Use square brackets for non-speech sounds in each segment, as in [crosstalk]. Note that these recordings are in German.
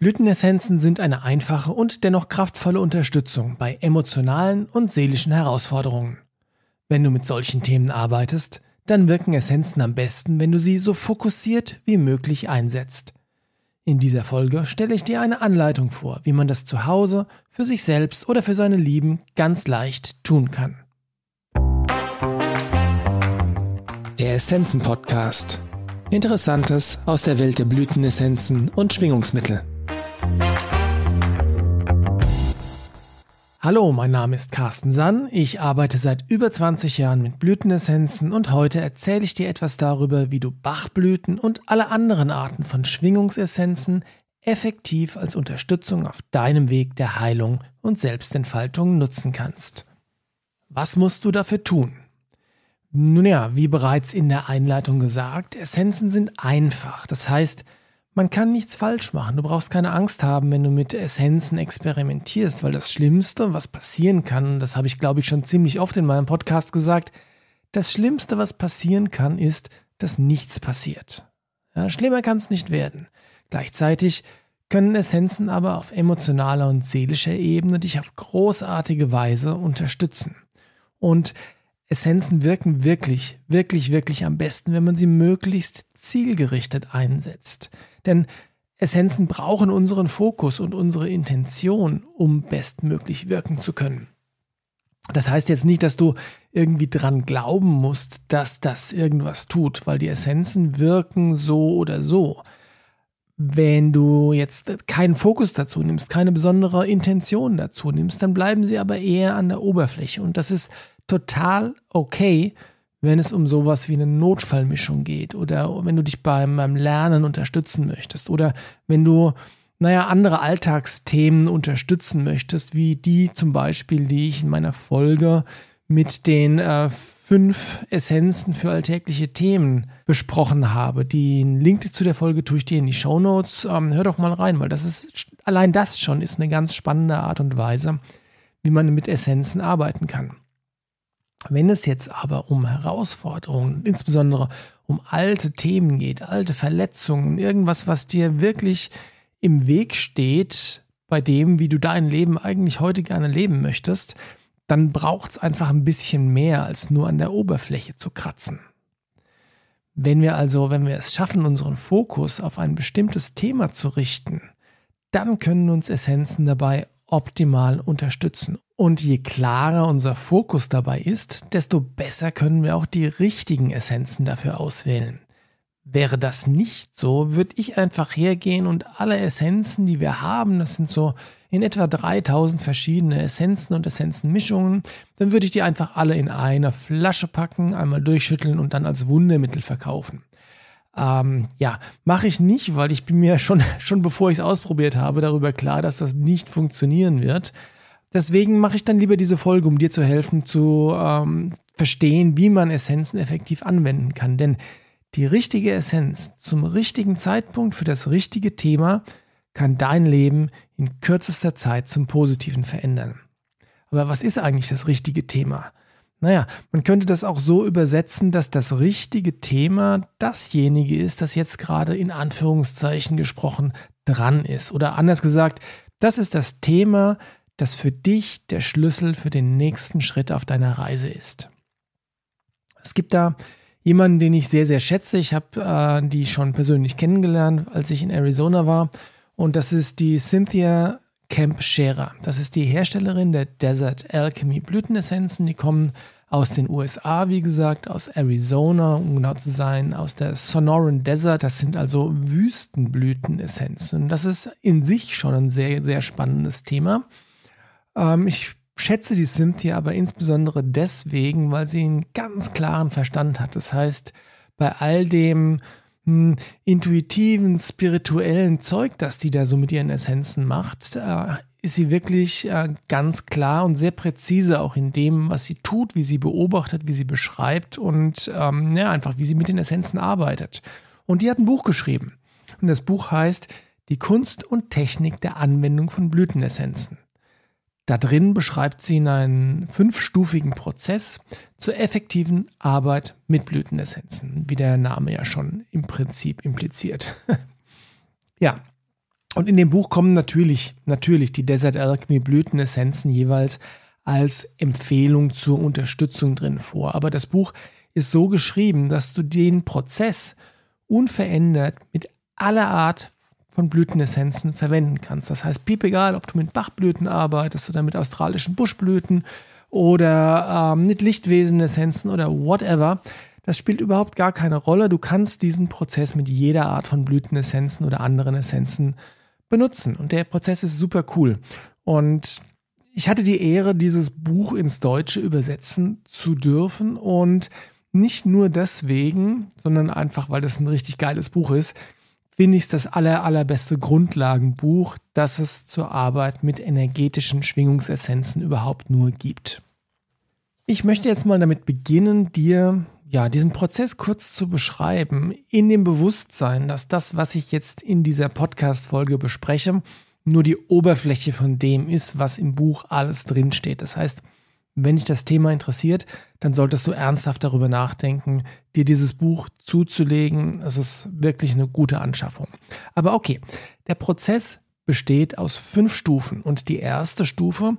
Blütenessenzen sind eine einfache und dennoch kraftvolle Unterstützung bei emotionalen und seelischen Herausforderungen. Wenn du mit solchen Themen arbeitest, dann wirken Essenzen am besten, wenn du sie so fokussiert wie möglich einsetzt. In dieser Folge stelle ich dir eine Anleitung vor, wie man das zu Hause, für sich selbst oder für seine Lieben ganz leicht tun kann. Der Essenzen Podcast. Interessantes aus der Welt der Blütenessenzen und Schwingungsmittel. Hallo, mein Name ist Carsten Sann. Ich arbeite seit über 20 Jahren mit Blütenessenzen und heute erzähle ich dir etwas darüber, wie du Bachblüten und alle anderen Arten von Schwingungsessenzen effektiv als Unterstützung auf deinem Weg der Heilung und Selbstentfaltung nutzen kannst. Was musst du dafür tun? Nun ja, wie bereits in der Einleitung gesagt, Essenzen sind einfach. Das heißt, man kann nichts falsch machen. Du brauchst keine Angst haben, wenn du mit Essenzen experimentierst, weil das Schlimmste, was passieren kann, und das habe ich glaube ich schon ziemlich oft in meinem Podcast gesagt, das Schlimmste, was passieren kann, ist, dass nichts passiert. Ja, schlimmer kann es nicht werden. Gleichzeitig können Essenzen aber auf emotionaler und seelischer Ebene dich auf großartige Weise unterstützen. Und Essenzen wirken wirklich, wirklich, wirklich am besten, wenn man sie möglichst zielgerichtet einsetzt. Denn Essenzen brauchen unseren Fokus und unsere Intention, um bestmöglich wirken zu können. Das heißt jetzt nicht, dass du irgendwie dran glauben musst, dass das irgendwas tut, weil die Essenzen wirken so oder so. Wenn du jetzt keinen Fokus dazu nimmst, keine besondere Intention dazu nimmst, dann bleiben sie aber eher an der Oberfläche. Und das ist total okay, wenn es um sowas wie eine Notfallmischung geht oder wenn du dich beim, beim Lernen unterstützen möchtest oder wenn du, naja, andere Alltagsthemen unterstützen möchtest, wie die zum Beispiel, die ich in meiner Folge mit den äh, fünf Essenzen für alltägliche Themen besprochen habe. Den Link zu der Folge tue ich dir in die Show Notes. Ähm, hör doch mal rein, weil das ist, allein das schon ist eine ganz spannende Art und Weise, wie man mit Essenzen arbeiten kann. Wenn es jetzt aber um Herausforderungen, insbesondere um alte Themen geht, alte Verletzungen, irgendwas, was dir wirklich im Weg steht, bei dem, wie du dein Leben eigentlich heute gerne leben möchtest, dann braucht es einfach ein bisschen mehr, als nur an der Oberfläche zu kratzen. Wenn wir also, wenn wir es schaffen, unseren Fokus auf ein bestimmtes Thema zu richten, dann können uns Essenzen dabei optimal unterstützen. Und je klarer unser Fokus dabei ist, desto besser können wir auch die richtigen Essenzen dafür auswählen. Wäre das nicht so, würde ich einfach hergehen und alle Essenzen, die wir haben, das sind so in etwa 3000 verschiedene Essenzen und Essenzenmischungen, dann würde ich die einfach alle in eine Flasche packen, einmal durchschütteln und dann als Wundermittel verkaufen. Ähm, ja, mache ich nicht, weil ich bin mir schon, [laughs] schon bevor ich es ausprobiert habe, darüber klar, dass das nicht funktionieren wird. Deswegen mache ich dann lieber diese Folge, um dir zu helfen, zu ähm, verstehen, wie man Essenzen effektiv anwenden kann. Denn die richtige Essenz zum richtigen Zeitpunkt für das richtige Thema kann dein Leben in kürzester Zeit zum Positiven verändern. Aber was ist eigentlich das richtige Thema? Naja, man könnte das auch so übersetzen, dass das richtige Thema dasjenige ist, das jetzt gerade in Anführungszeichen gesprochen dran ist. Oder anders gesagt, das ist das Thema, das für dich der Schlüssel für den nächsten Schritt auf deiner Reise ist. Es gibt da jemanden, den ich sehr, sehr schätze. Ich habe äh, die schon persönlich kennengelernt, als ich in Arizona war. Und das ist die Cynthia Camp Scherer. Das ist die Herstellerin der Desert Alchemy Blütenessenzen. Die kommen aus den USA, wie gesagt, aus Arizona, um genau zu sein, aus der Sonoran Desert. Das sind also Wüstenblütenessenzen. Das ist in sich schon ein sehr, sehr spannendes Thema. Ähm, ich schätze die Cynthia aber insbesondere deswegen, weil sie einen ganz klaren Verstand hat. Das heißt, bei all dem hm, intuitiven, spirituellen Zeug, das die da so mit ihren Essenzen macht, äh, ist sie wirklich äh, ganz klar und sehr präzise auch in dem, was sie tut, wie sie beobachtet, wie sie beschreibt und ähm, ja, einfach wie sie mit den Essenzen arbeitet. Und die hat ein Buch geschrieben. Und das Buch heißt Die Kunst und Technik der Anwendung von Blütenessenzen. Da drin beschreibt sie einen fünfstufigen Prozess zur effektiven Arbeit mit Blütenessenzen, wie der Name ja schon im Prinzip impliziert. [laughs] ja, und in dem Buch kommen natürlich, natürlich die Desert Alchemy Blütenessenzen jeweils als Empfehlung zur Unterstützung drin vor. Aber das Buch ist so geschrieben, dass du den Prozess unverändert mit aller Art von Blütenessenzen verwenden kannst. Das heißt, piep egal, ob du mit Bachblüten arbeitest oder mit australischen Buschblüten oder ähm, mit Lichtwesenessenzen oder whatever. Das spielt überhaupt gar keine Rolle. Du kannst diesen Prozess mit jeder Art von Blütenessenzen oder anderen Essenzen benutzen. Und der Prozess ist super cool. Und ich hatte die Ehre, dieses Buch ins Deutsche übersetzen zu dürfen. Und nicht nur deswegen, sondern einfach, weil das ein richtig geiles Buch ist finde ich es das aller, allerbeste Grundlagenbuch, das es zur Arbeit mit energetischen Schwingungsessenzen überhaupt nur gibt. Ich möchte jetzt mal damit beginnen, dir ja, diesen Prozess kurz zu beschreiben, in dem Bewusstsein, dass das, was ich jetzt in dieser Podcast-Folge bespreche, nur die Oberfläche von dem ist, was im Buch alles drinsteht. Das heißt, wenn dich das Thema interessiert, dann solltest du ernsthaft darüber nachdenken, dir dieses Buch zuzulegen. Es ist wirklich eine gute Anschaffung. Aber okay, der Prozess besteht aus fünf Stufen und die erste Stufe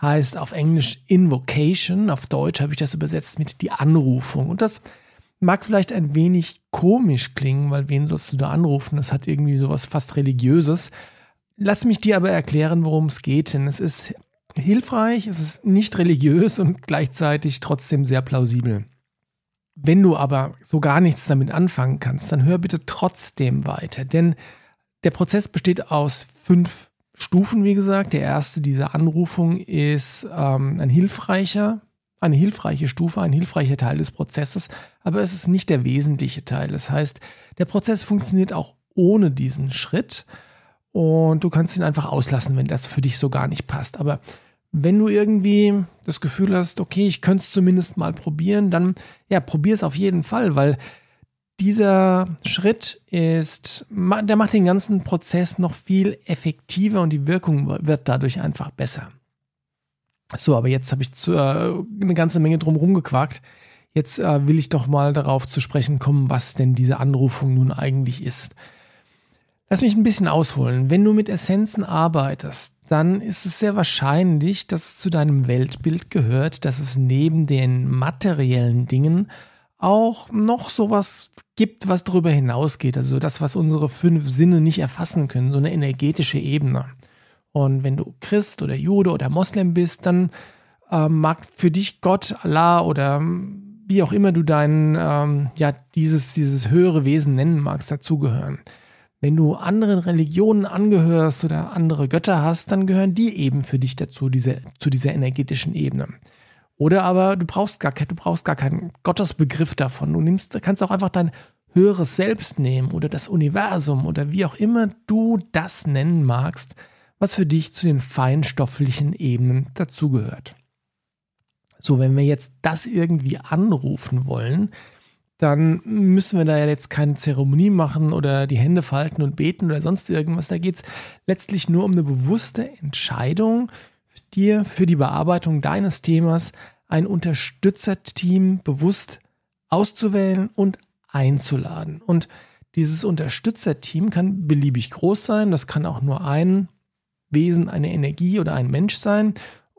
heißt auf Englisch Invocation, auf Deutsch habe ich das übersetzt mit die Anrufung und das mag vielleicht ein wenig komisch klingen, weil wen sollst du da anrufen? Das hat irgendwie sowas fast religiöses. Lass mich dir aber erklären, worum es geht, denn es ist hilfreich, es ist nicht religiös und gleichzeitig trotzdem sehr plausibel. Wenn du aber so gar nichts damit anfangen kannst, dann hör bitte trotzdem weiter, denn der Prozess besteht aus fünf Stufen, wie gesagt. Der erste dieser Anrufung ist ähm, ein hilfreicher, eine hilfreiche Stufe, ein hilfreicher Teil des Prozesses, aber es ist nicht der wesentliche Teil. Das heißt, der Prozess funktioniert auch ohne diesen Schritt und du kannst ihn einfach auslassen, wenn das für dich so gar nicht passt. Aber wenn du irgendwie das Gefühl hast, okay, ich könnte es zumindest mal probieren, dann ja, probier es auf jeden Fall, weil dieser Schritt ist, der macht den ganzen Prozess noch viel effektiver und die Wirkung wird dadurch einfach besser. So, aber jetzt habe ich zu, äh, eine ganze Menge drumherum gequakt. Jetzt äh, will ich doch mal darauf zu sprechen kommen, was denn diese Anrufung nun eigentlich ist. Lass mich ein bisschen ausholen. Wenn du mit Essenzen arbeitest, dann ist es sehr wahrscheinlich, dass es zu deinem Weltbild gehört, dass es neben den materiellen Dingen auch noch sowas gibt, was darüber hinausgeht. Also das, was unsere fünf Sinne nicht erfassen können, so eine energetische Ebene. Und wenn du Christ oder Jude oder Moslem bist, dann äh, mag für dich Gott, Allah oder ähm, wie auch immer du dein, ähm, ja, dieses, dieses höhere Wesen nennen magst, dazugehören. Wenn du anderen Religionen angehörst oder andere Götter hast, dann gehören die eben für dich dazu, diese, zu dieser energetischen Ebene. Oder aber du brauchst gar, du brauchst gar keinen Gottesbegriff davon. Du nimmst, kannst auch einfach dein höheres Selbst nehmen oder das Universum oder wie auch immer du das nennen magst, was für dich zu den feinstofflichen Ebenen dazugehört. So, wenn wir jetzt das irgendwie anrufen wollen, dann müssen wir da ja jetzt keine Zeremonie machen oder die Hände falten und beten oder sonst irgendwas. Da geht es letztlich nur um eine bewusste Entscheidung, dir für die Bearbeitung deines Themas ein Unterstützerteam bewusst auszuwählen und einzuladen. Und dieses Unterstützerteam kann beliebig groß sein, das kann auch nur ein Wesen, eine Energie oder ein Mensch sein.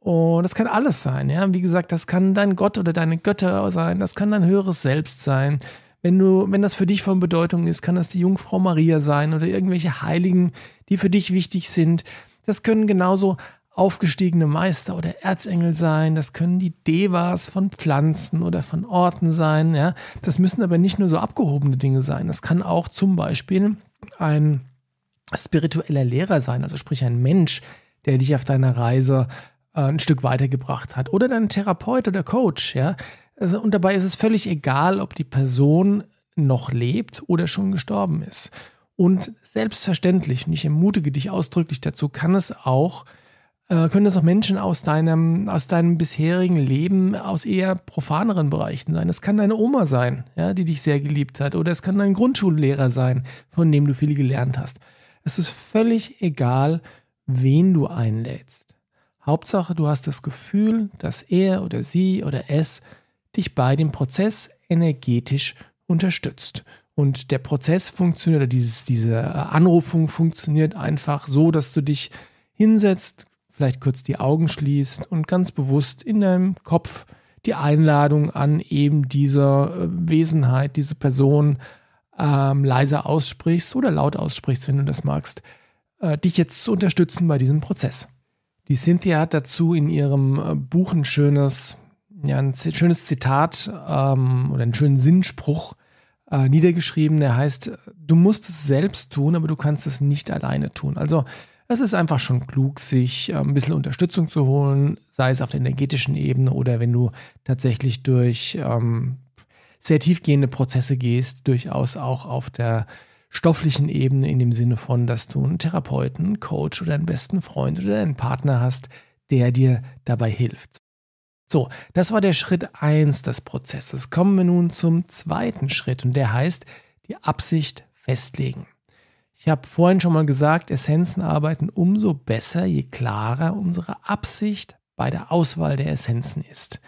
Und das kann alles sein, ja. Wie gesagt, das kann dein Gott oder deine Götter sein, das kann dein höheres Selbst sein. Wenn du, wenn das für dich von Bedeutung ist, kann das die Jungfrau Maria sein oder irgendwelche Heiligen, die für dich wichtig sind. Das können genauso aufgestiegene Meister oder Erzengel sein, das können die Devas von Pflanzen oder von Orten sein. Ja? Das müssen aber nicht nur so abgehobene Dinge sein. Das kann auch zum Beispiel ein spiritueller Lehrer sein, also sprich ein Mensch, der dich auf deiner Reise äh, ein Stück weitergebracht hat. Oder dein Therapeut oder Coach, ja. Also, und dabei ist es völlig egal, ob die Person noch lebt oder schon gestorben ist. Und selbstverständlich, und ich ermutige dich ausdrücklich dazu, kann es auch, äh, können es auch Menschen aus deinem, aus deinem bisherigen Leben, aus eher profaneren Bereichen sein. Es kann deine Oma sein, ja, die dich sehr geliebt hat, oder es kann dein Grundschullehrer sein, von dem du viel gelernt hast. Es ist völlig egal, wen du einlädst. Hauptsache, du hast das Gefühl, dass er oder sie oder es dich bei dem Prozess energetisch unterstützt. Und der Prozess funktioniert oder dieses, diese Anrufung funktioniert einfach so, dass du dich hinsetzt, vielleicht kurz die Augen schließt und ganz bewusst in deinem Kopf die Einladung an eben dieser äh, Wesenheit, diese Person ähm, leise aussprichst oder laut aussprichst, wenn du das magst, äh, dich jetzt zu unterstützen bei diesem Prozess. Die Cynthia hat dazu in ihrem äh, Buch ein schönes, ja, ein schönes Zitat ähm, oder einen schönen Sinnspruch äh, niedergeschrieben, der heißt, du musst es selbst tun, aber du kannst es nicht alleine tun. Also es ist einfach schon klug, sich äh, ein bisschen Unterstützung zu holen, sei es auf der energetischen Ebene oder wenn du tatsächlich durch ähm, sehr tiefgehende Prozesse gehst, durchaus auch auf der äh, stofflichen Ebene in dem Sinne von, dass du einen Therapeuten, einen Coach oder einen besten Freund oder einen Partner hast, der dir dabei hilft. So, das war der Schritt 1 des Prozesses. Kommen wir nun zum zweiten Schritt und der heißt die Absicht festlegen. Ich habe vorhin schon mal gesagt, Essenzen arbeiten umso besser, je klarer unsere Absicht bei der Auswahl der Essenzen ist.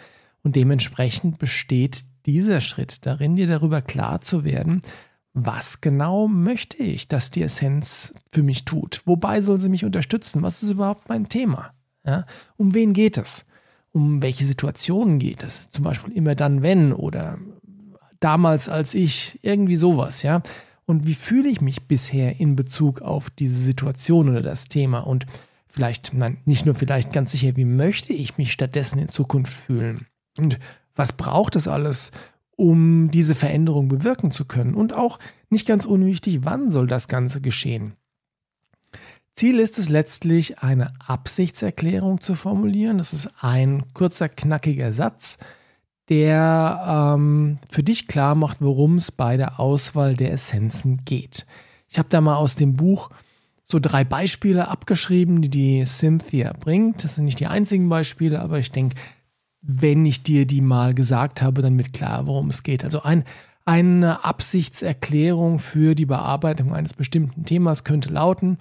Und dementsprechend besteht dieser Schritt darin, dir darüber klar zu werden, was genau möchte ich, dass die Essenz für mich tut? Wobei soll sie mich unterstützen? Was ist überhaupt mein Thema? Ja? Um wen geht es? Um welche Situationen geht es? Zum Beispiel immer dann, wenn oder damals als ich, irgendwie sowas, ja. Und wie fühle ich mich bisher in Bezug auf diese Situation oder das Thema? Und vielleicht, nein, nicht nur vielleicht ganz sicher, wie möchte ich mich stattdessen in Zukunft fühlen? Und was braucht es alles, um diese Veränderung bewirken zu können. Und auch nicht ganz unwichtig, wann soll das Ganze geschehen? Ziel ist es letztlich, eine Absichtserklärung zu formulieren. Das ist ein kurzer, knackiger Satz, der ähm, für dich klar macht, worum es bei der Auswahl der Essenzen geht. Ich habe da mal aus dem Buch so drei Beispiele abgeschrieben, die die Cynthia bringt. Das sind nicht die einzigen Beispiele, aber ich denke, wenn ich dir die mal gesagt habe, dann wird klar, worum es geht. Also ein, eine Absichtserklärung für die Bearbeitung eines bestimmten Themas könnte lauten,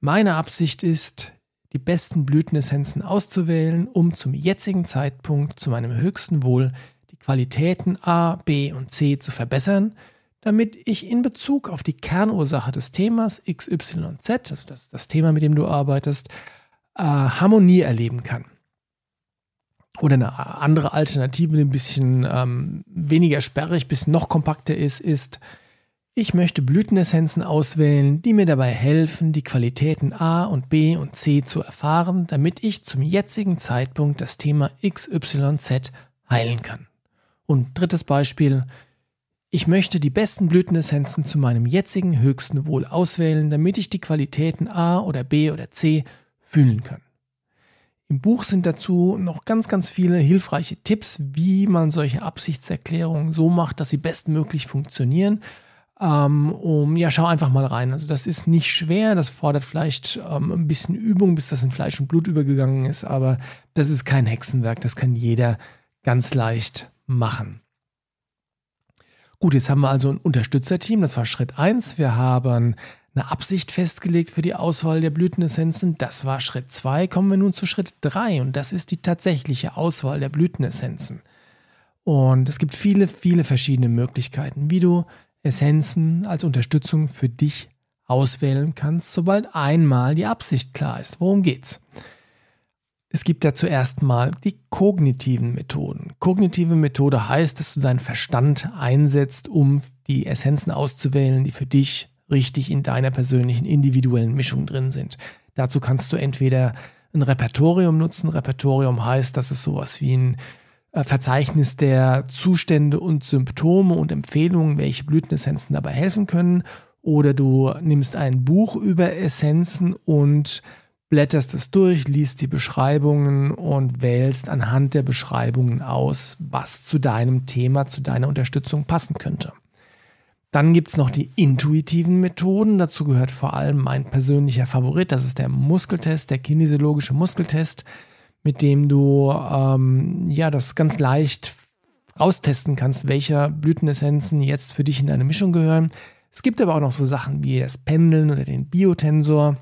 meine Absicht ist, die besten Blütenessenzen auszuwählen, um zum jetzigen Zeitpunkt zu meinem höchsten Wohl die Qualitäten A, B und C zu verbessern, damit ich in Bezug auf die Kernursache des Themas XYZ, also das, das Thema, mit dem du arbeitest, äh, Harmonie erleben kann oder eine andere Alternative, die ein bisschen ähm, weniger sperrig bis noch kompakter ist, ist, ich möchte Blütenessenzen auswählen, die mir dabei helfen, die Qualitäten A und B und C zu erfahren, damit ich zum jetzigen Zeitpunkt das Thema XYZ heilen kann. Und drittes Beispiel, ich möchte die besten Blütenessenzen zu meinem jetzigen höchsten Wohl auswählen, damit ich die Qualitäten A oder B oder C fühlen kann. Im Buch sind dazu noch ganz, ganz viele hilfreiche Tipps, wie man solche Absichtserklärungen so macht, dass sie bestmöglich funktionieren. Ähm, um, ja, schau einfach mal rein. Also das ist nicht schwer, das fordert vielleicht ähm, ein bisschen Übung, bis das in Fleisch und Blut übergegangen ist, aber das ist kein Hexenwerk, das kann jeder ganz leicht machen. Gut, jetzt haben wir also ein Unterstützerteam, das war Schritt 1. Wir haben eine Absicht festgelegt für die Auswahl der Blütenessenzen. Das war Schritt 2. Kommen wir nun zu Schritt 3 und das ist die tatsächliche Auswahl der Blütenessenzen. Und es gibt viele, viele verschiedene Möglichkeiten, wie du Essenzen als Unterstützung für dich auswählen kannst, sobald einmal die Absicht klar ist. Worum geht's? Es gibt ja zuerst mal die kognitiven Methoden. Kognitive Methode heißt, dass du deinen Verstand einsetzt, um die Essenzen auszuwählen, die für dich richtig in deiner persönlichen individuellen Mischung drin sind. Dazu kannst du entweder ein Repertorium nutzen. Repertorium heißt, das ist sowas wie ein äh, Verzeichnis der Zustände und Symptome und Empfehlungen, welche Blütenessenzen dabei helfen können. Oder du nimmst ein Buch über Essenzen und blätterst es durch, liest die Beschreibungen und wählst anhand der Beschreibungen aus, was zu deinem Thema, zu deiner Unterstützung passen könnte. Dann gibt es noch die intuitiven Methoden. Dazu gehört vor allem mein persönlicher Favorit. Das ist der Muskeltest, der kinesiologische Muskeltest, mit dem du ähm, ja das ganz leicht raustesten kannst, welcher Blütenessenzen jetzt für dich in deine Mischung gehören. Es gibt aber auch noch so Sachen wie das Pendeln oder den Biotensor.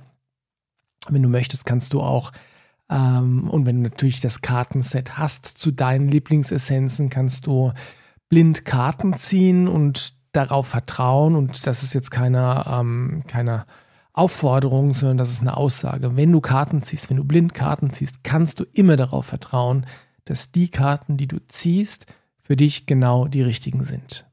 Wenn du möchtest, kannst du auch, ähm, und wenn du natürlich das Kartenset hast zu deinen Lieblingsessenzen, kannst du blind Karten ziehen und darauf vertrauen und das ist jetzt keine, ähm, keiner Aufforderung, sondern das ist eine Aussage. Wenn du Karten ziehst, wenn du blind Karten ziehst, kannst du immer darauf vertrauen, dass die Karten, die du ziehst, für dich genau die richtigen sind.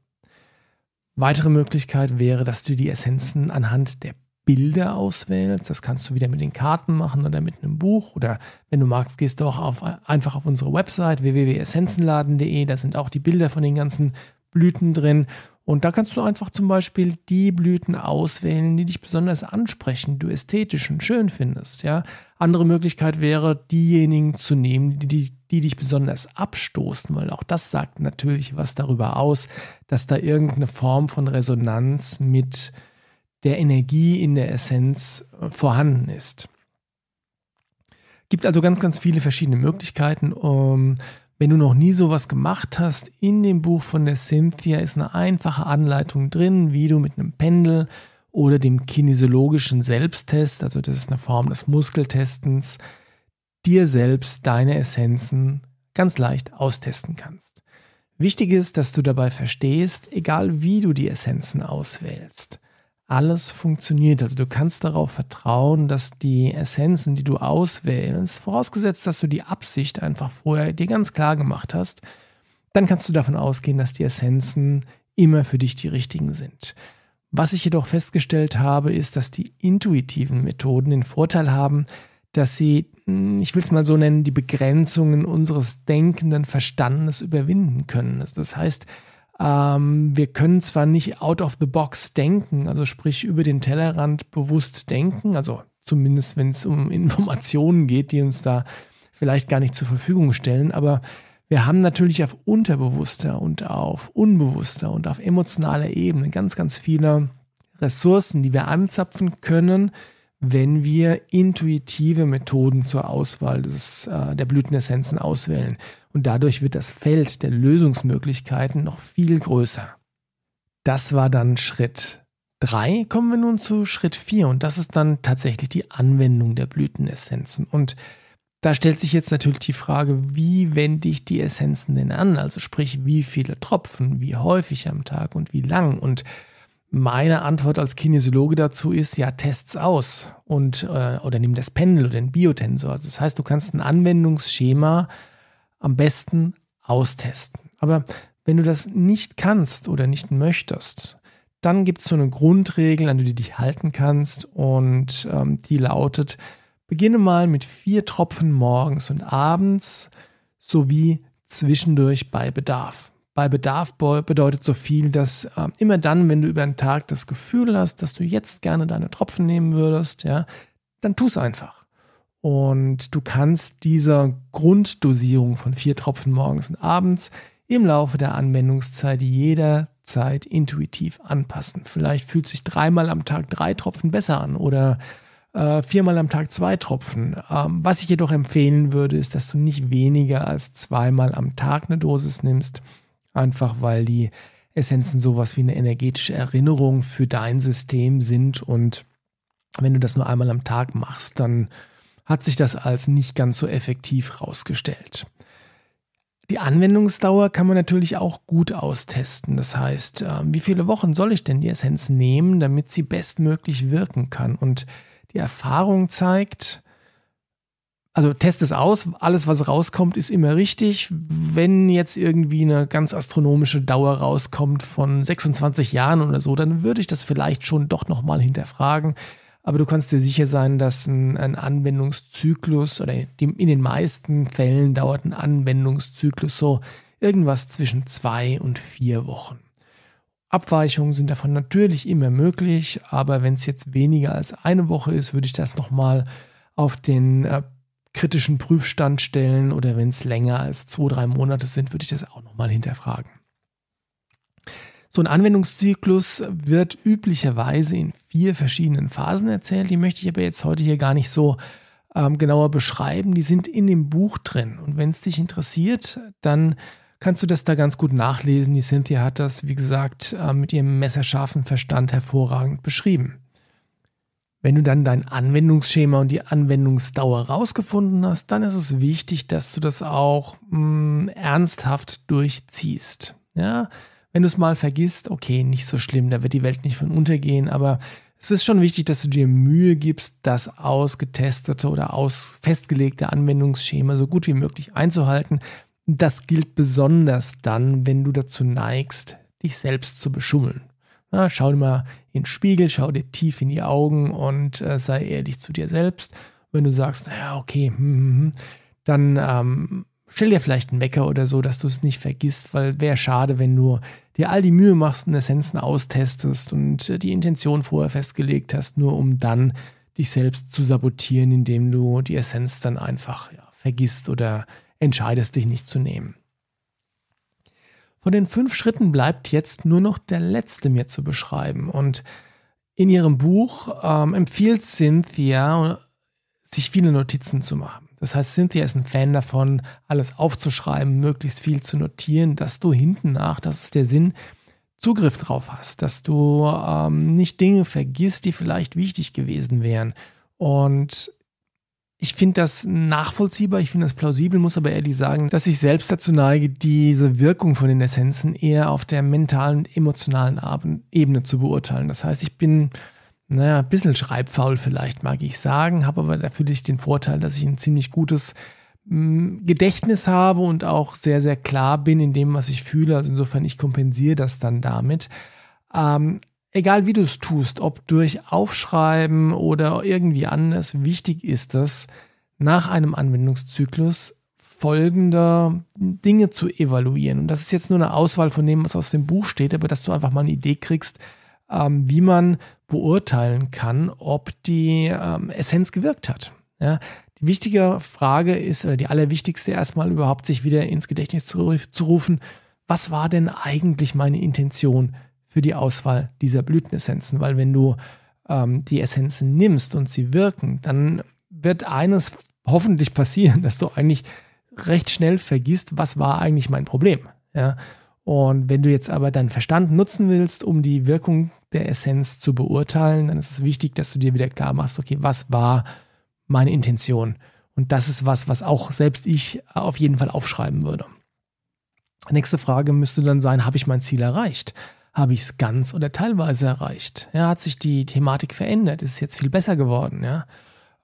Weitere Möglichkeit wäre, dass du die Essenzen anhand der Bilder auswählst. Das kannst du wieder mit den Karten machen oder mit einem Buch. Oder wenn du magst, gehst du auch auf, einfach auf unsere Website www.essenzenladen.de. Da sind auch die Bilder von den ganzen Blüten drin. Und da kannst du einfach zum Beispiel die Blüten auswählen, die dich besonders ansprechen, du ästhetisch und schön findest. Ja? Andere Möglichkeit wäre, diejenigen zu nehmen, die, die, die dich besonders abstoßen, weil auch das sagt natürlich was darüber aus, dass da irgendeine Form von Resonanz mit der Energie in der Essenz äh, vorhanden ist. Es Gibt also ganz, ganz viele verschiedene Möglichkeiten. Um, ähm, wenn du noch nie sowas gemacht hast, in dem Buch von der Cynthia ist eine einfache Anleitung drin, wie du mit einem Pendel oder dem kinesiologischen Selbsttest, also das ist eine Form des Muskeltestens, dir selbst deine Essenzen ganz leicht austesten kannst. Wichtig ist, dass du dabei verstehst, egal wie du die Essenzen auswählst, alles funktioniert. Also du kannst darauf vertrauen, dass die Essenzen, die du auswählst, vorausgesetzt, dass du die Absicht einfach vorher dir ganz klar gemacht hast, dann kannst du davon ausgehen, dass die Essenzen immer für dich die richtigen sind. Was ich jedoch festgestellt habe, ist, dass die intuitiven Methoden den Vorteil haben, dass sie, hm, ich will es mal so nennen, die Begrenzungen unseres denkenden Verstandes überwinden können. Das heißt, ähm, wir können zwar nicht out of the box denken, also sprich über den Tellerrand bewusst denken, also zumindest wenn es um [laughs] Informationen geht, die uns da vielleicht gar nicht zur Verfügung stellen, aber wir haben natürlich auf unterbewusster und auf unbewusster und auf emotionaler Ebene ganz, ganz viele Ressourcen, die wir anzapfen können, wenn wir intuitive Methoden zur Auswahl des, äh, der Blütenessenzen auswählen. Und dadurch wird das Feld der Lösungsmöglichkeiten noch viel größer. Das war dann Schritt 3. Kommen wir nun zu Schritt 4 und das ist dann tatsächlich die Anwendung der Blütenessenzen. Und da stellt sich jetzt natürlich die Frage, wie wende ich die Essenzen denn an? Also sprich, wie viele Tropfen, wie häufig am Tag und wie lang? Und meine Antwort als Kinesiologe dazu ist, ja, test's aus und äh, oder nimm das Pendel oder den Biotensor. das heißt, du kannst ein Anwendungsschema am besten austesten. Aber wenn du das nicht kannst oder nicht möchtest, dann gibt es so eine Grundregel, an die du dich halten kannst und ähm, die lautet, beginne mal mit vier Tropfen morgens und abends sowie zwischendurch bei Bedarf. Bei Bedarf bedeutet so viel, dass äh, immer dann, wenn du über den Tag das Gefühl hast, dass du jetzt gerne deine Tropfen nehmen würdest, ja, dann tu es einfach. Und du kannst dieser Grunddosierung von vier Tropfen morgens und abends im Laufe der Anwendungszeit jederzeit intuitiv anpassen. Vielleicht fühlt sich dreimal am Tag drei Tropfen besser an oder äh, viermal am Tag zwei Tropfen. Ähm, was ich jedoch empfehlen würde, ist, dass du nicht weniger als zweimal am Tag eine Dosis nimmst Einfach weil die Essenzen sowas wie eine energetische Erinnerung für dein System sind. Und wenn du das nur einmal am Tag machst, dann hat sich das als nicht ganz so effektiv rausgestellt. Die Anwendungsdauer kann man natürlich auch gut austesten. Das heißt, ähm, wie viele Wochen soll ich denn die Essenz nehmen, damit sie bestmöglich wirken kann? Und die Erfahrung zeigt, also test es aus, alles was rauskommt, ist immer richtig. Wenn jetzt irgendwie eine ganz astronomische Dauer rauskommt von 26 Jahren oder so, dann würde ich das vielleicht schon doch nochmal hinterfragen. Aber du kannst dir sicher sein, dass ein, ein Anwendungszyklus oder in den meisten Fällen dauert ein Anwendungszyklus so irgendwas zwischen zwei und vier Wochen. Abweichungen sind davon natürlich immer möglich, aber wenn es jetzt weniger als eine Woche ist, würde ich das nochmal auf den äh, kritischen Prüfstand stellen oder wenn es länger als zwei, drei Monate sind, würde ich das auch nochmal hinterfragen. So ein Anwendungszyklus wird üblicherweise in vier verschiedenen Phasen erzählt. Die möchte ich aber jetzt heute hier gar nicht so ähm, genauer beschreiben. Die sind in dem Buch drin. Und wenn es dich interessiert, dann kannst du das da ganz gut nachlesen. Die Cynthia hat das, wie gesagt, äh, mit ihrem messerscharfen Verstand hervorragend beschrieben. Wenn du dann dein Anwendungsschema und die Anwendungsdauer rausgefunden hast, dann ist es wichtig, dass du das auch mh, hm, ernsthaft durchziehst. Ja, wenn du es mal vergisst, okay, nicht so schlimm, da wird die Welt nicht von untergehen, aber es ist schon wichtig, dass du dir Mühe gibst, das ausgetestete oder aus festgelegte Anwendungsschema so gut wie möglich einzuhalten. Das gilt besonders dann, wenn du dazu neigst, dich selbst zu beschummeln. Na, schau mal in den Spiegel, schau dir tief in die Augen und äh, sei ehrlich zu dir selbst. Wenn du sagst, ja, okay, hm, hm, hm, dann ähm, stell dir vielleicht einen Wecker oder so, dass du es nicht vergisst, weil wäre schade, wenn du dir all die Mühe machst und Essenzen austestest und äh, die Intention vorher festgelegt hast, nur um dann dich selbst zu sabotieren, indem du die Essenz dann einfach ja, vergisst oder entscheidest, dich nicht zu nehmen. Von den fünf Schritten bleibt jetzt nur noch der letzte mir zu beschreiben. Und in ihrem Buch ähm, empfiehlt Cynthia, sich viele Notizen zu machen. Das heißt, Cynthia ist ein Fan davon, alles aufzuschreiben, möglichst viel zu notieren, dass du hinten nach, das ist der Sinn, Zugriff drauf hast, dass du ähm, nicht Dinge vergisst, die vielleicht wichtig gewesen wären. Und ich finde das nachvollziehbar, ich finde das plausibel, muss aber ehrlich sagen, dass ich selbst dazu neige, diese Wirkung von den Essenzen eher auf der mentalen und emotionalen Ebene zu beurteilen. Das heißt, ich bin, naja, ein bisschen schreibfaul vielleicht, mag ich sagen, habe aber dafür den Vorteil, dass ich ein ziemlich gutes hm, Gedächtnis habe und auch sehr, sehr klar bin in dem, was ich fühle. Also insofern, ich kompensiere das dann damit. Ähm, egal wie du es tust, ob durch Aufschreiben oder irgendwie anders, wichtig ist es, nach einem Anwendungszyklus folgender Dinge zu evaluieren. Und das ist jetzt nur eine Auswahl von dem, was aus dem Buch steht, aber dass du einfach mal eine Idee kriegst, ähm, wie man beurteilen kann, ob die ähm, Essenz gewirkt hat. Ja, die wichtige Frage ist, oder die allerwichtigste erstmal überhaupt, sich wieder ins Gedächtnis zu, zu rufen, was war denn eigentlich meine Intention für die Auswahl dieser Blütenessenzen, weil wenn du ähm, die Essenzen nimmst und sie wirken, dann wird eines hoffentlich passieren, dass du eigentlich recht schnell vergisst, was war eigentlich mein Problem. Ja? Und wenn du jetzt aber deinen Verstand nutzen willst, um die Wirkung der Essenz zu beurteilen, dann ist es wichtig, dass du dir wieder klar machst, okay, was war meine Intention? Und das ist was, was auch selbst ich äh, auf jeden Fall aufschreiben würde. Nächste Frage müsste dann sein, habe ich mein Ziel erreicht? habe ich es ganz oder teilweise erreicht. Ja, hat sich die Thematik verändert? Ist es jetzt viel besser geworden? Ja?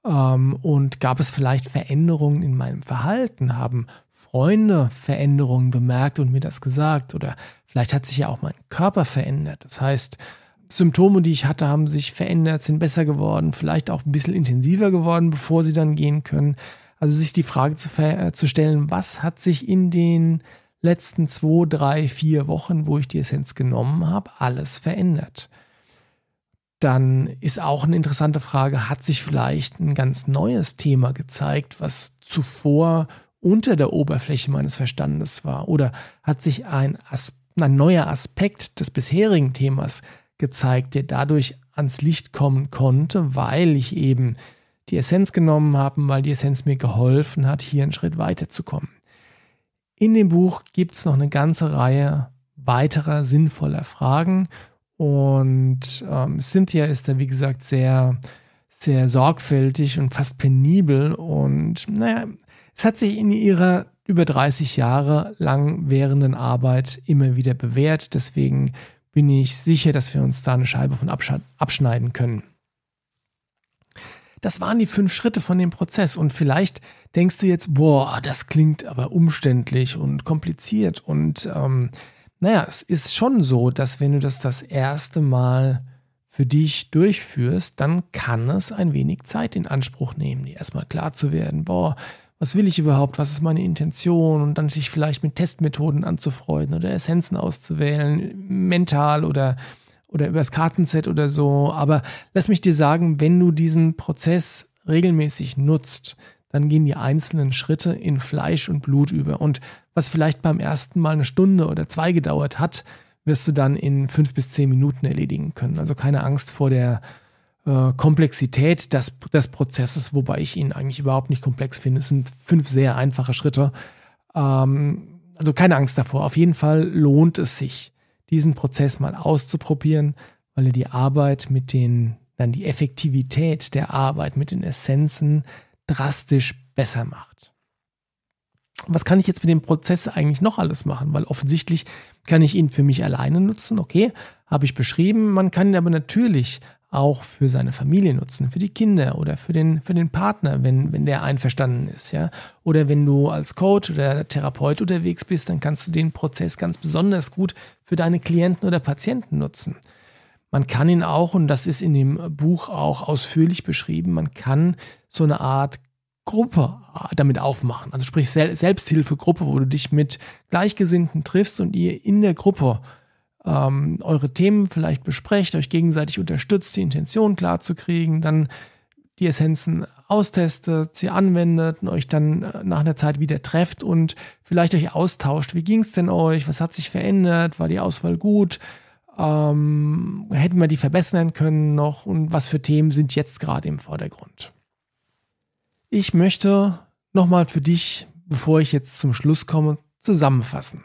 Ähm, und gab es vielleicht Veränderungen in meinem Verhalten? Haben Freunde Veränderungen bemerkt und mir das gesagt? Oder vielleicht hat sich ja auch mein Körper verändert. Das heißt, Symptome, die ich hatte, haben sich verändert, sind besser geworden, vielleicht auch ein bisschen intensiver geworden, bevor sie dann gehen können. Also sich die Frage zu, äh, zu stellen, was hat sich in den letzten zwei, drei, vier Wochen, wo ich die Essenz genommen habe, alles verändert? Dann ist auch eine interessante Frage, hat sich vielleicht ein ganz neues Thema gezeigt, was zuvor unter der Oberfläche meines Verstandes war? Oder hat sich ein, As ein neuer Aspekt des bisherigen Themas gezeigt, der dadurch ans Licht kommen konnte, weil ich eben die Essenz genommen habe, weil die Essenz mir geholfen hat, hier einen Schritt weiterzukommen? In dem Buch gibt es noch eine ganze Reihe weiterer sinnvoller Fragen. Und ähm, Cynthia ist da, wie gesagt, sehr, sehr sorgfältig und fast penibel. Und naja, es hat sich in ihrer über 30 Jahre lang währenden Arbeit immer wieder bewährt. Deswegen bin ich sicher, dass wir uns da eine Scheibe von abschneiden können. Das waren die fünf Schritte von dem Prozess. Und vielleicht denkst du jetzt, boah, das klingt aber umständlich und kompliziert. Und ähm, naja, es ist schon so, dass wenn du das das erste Mal für dich durchführst, dann kann es ein wenig Zeit in Anspruch nehmen, dir erstmal klar zu werden, boah, was will ich überhaupt, was ist meine Intention und dann dich vielleicht mit Testmethoden anzufreunden oder Essenzen auszuwählen, mental oder, oder übers Kartenset oder so. Aber lass mich dir sagen, wenn du diesen Prozess regelmäßig nutzt, dann gehen die einzelnen Schritte in Fleisch und Blut über. Und was vielleicht beim ersten Mal eine Stunde oder zwei gedauert hat, wirst du dann in fünf bis zehn Minuten erledigen können. Also keine Angst vor der äh, Komplexität des, des Prozesses, wobei ich ihn eigentlich überhaupt nicht komplex finde. Es sind fünf sehr einfache Schritte. Ähm, also keine Angst davor. Auf jeden Fall lohnt es sich, diesen Prozess mal auszuprobieren, weil er die Arbeit mit den, dann die Effektivität der Arbeit mit den Essenzen, drastisch besser macht. Was kann ich jetzt mit dem Prozess eigentlich noch alles machen? Weil offensichtlich kann ich ihn für mich alleine nutzen, okay, habe ich beschrieben. Man kann ihn aber natürlich auch für seine Familie nutzen, für die Kinder oder für den, für den Partner, wenn, wenn der einverstanden ist, ja. Oder wenn du als Coach oder Therapeut unterwegs bist, dann kannst du den Prozess ganz besonders gut für deine Klienten oder Patienten nutzen. Man kann ihn auch, und das ist in dem Buch auch ausführlich beschrieben, man kann so eine Art Gruppe äh, damit aufmachen. Also sprich Sel Selbsthilfegruppe, wo du dich mit Gleichgesinnten triffst und ihr in der Gruppe ähm, eure Themen vielleicht besprecht, euch gegenseitig unterstützt, die Intention klarzukriegen, dann die Essenzen austestet, sie anwendet und euch dann äh, nach einer Zeit wieder trefft und vielleicht euch austauscht. Wie ging es denn euch? Was hat sich verändert? War die Auswahl gut? Ähm, hätten wir die verbessern können noch und was für Themen sind jetzt gerade im Vordergrund? Ich möchte nochmal für dich, bevor ich jetzt zum Schluss komme, zusammenfassen.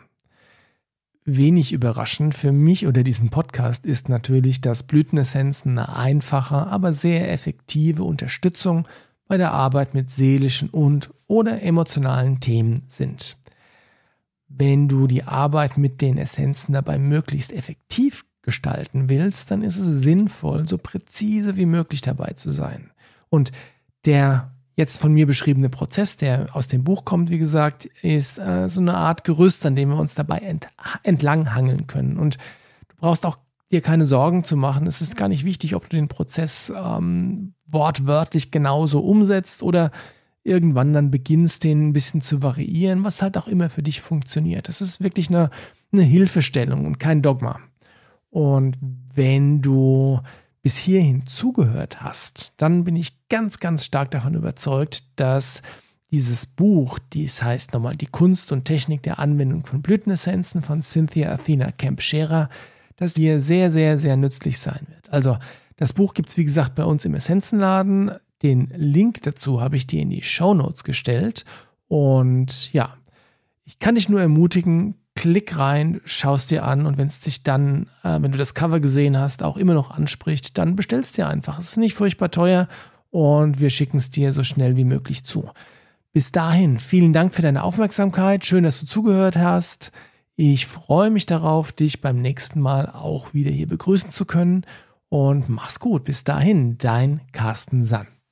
Wenig überraschend für mich oder diesen Podcast ist natürlich, dass Blütenessenzen eine einfache, aber sehr effektive Unterstützung bei der Arbeit mit seelischen und oder emotionalen Themen sind wenn du die Arbeit mit den Essenzen dabei möglichst effektiv gestalten willst, dann ist es sinnvoll, so präzise wie möglich dabei zu sein. Und der jetzt von mir beschriebene Prozess, der aus dem Buch kommt, wie gesagt, ist äh, so eine Art Gerüst, an dem wir uns dabei ent entlanghangeln können. Und du brauchst auch dir keine Sorgen zu machen. Es ist gar nicht wichtig, ob du den Prozess ähm, wortwörtlich genauso umsetzt oder irgendwann dann beginnst, den ein bisschen zu variieren, was halt auch immer für dich funktioniert. Das ist wirklich eine, eine Hilfestellung und kein Dogma. Und wenn du bis hierhin zugehört hast, dann bin ich ganz, ganz stark davon überzeugt, dass dieses Buch, dies heißt nochmal Die Kunst und Technik der Anwendung von Blütenessenzen von Cynthia Athena Camp-Scherer, das dir sehr, sehr, sehr nützlich sein wird. Also, das Buch gibt es, wie gesagt, bei uns im Essenzenladen. Den Link dazu habe ich dir in die Show Notes gestellt. Und ja, ich kann dich nur ermutigen, klick rein, schaust dir an und wenn es dich dann, äh, wenn du das Cover gesehen hast, auch immer noch anspricht, dann bestellst dir einfach. Es ist nicht furchtbar teuer und wir schicken es dir so schnell wie möglich zu. Bis dahin, vielen Dank für deine Aufmerksamkeit. Schön, dass du zugehört hast. Ich freue mich darauf, dich beim nächsten Mal auch wieder hier begrüßen zu können. Und mach's gut. Bis dahin, dein Carsten Sand.